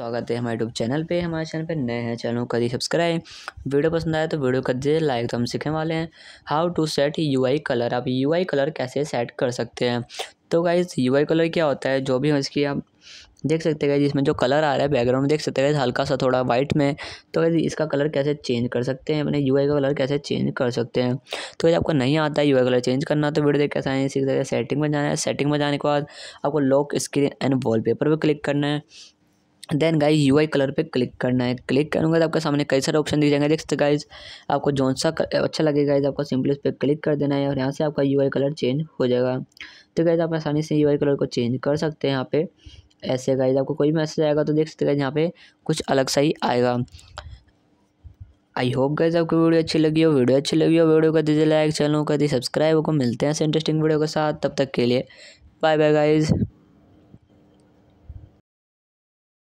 स्वागत है हमारे यूट्यूब चैनल पे हमारे चैनल पे नए हैं चैनल को दी सब्सक्राइब वीडियो पसंद आए तो वीडियो कर दीजिए लाइक तो हम सीखने वाले हैं how to set UI colour आप यूआई कलर कैसे सेट कर सकते हैं तो गाइज यूआई कलर क्या होता है जो भी हम इसकी आप देख सकते हैं इसमें जो कलर आ रहा है बैकग्राउंड में देख सकते हैं हल्का सा थोड़ा वाइट में तो इसका कलर कैसे चेंज कर सकते हैं अपने आई का कलर कैसे चेंज कर सकते हैं तो यदि आपको नहीं आता है आई कलर चेंज करना तो वीडियो देख कैसे आए सीख सकते सेटिंग में जाना है सेटिंग में जाने के बाद आपको लॉक स्क्रीन एंड पेपर पर क्लिक करना है then guys U I colour पर क्लिक करना है क्लिक करूँगा तो आपके सामने कई सारे ऑप्शन दिख जाएंगे देखते गाइज आपको जौन सा अच्छा लगेगा गाइज आपको सिंपल उस पर क्लिक कर देना है और यहाँ से आपका यू आई कलर चेंज हो जाएगा तो गाइज आप आसानी से यू आई कलर को चेंज कर सकते हैं यहाँ पे ऐसे गाइज आपको कोई मैसेज आएगा तो देख सकते गाइज यहाँ पे कुछ अलग सा ही आएगा आई होप गाइज आपको वीडियो अच्छी लगी हो वीडियो अच्छी लगी हो वीडियो का दीजिए लाइक चैनल का दीजिए सब्सक्राइब को मिलते हैं ऐसे इंटरेस्टिंग वीडियो के साथ तब तक के लिए बाय बाय गाइज़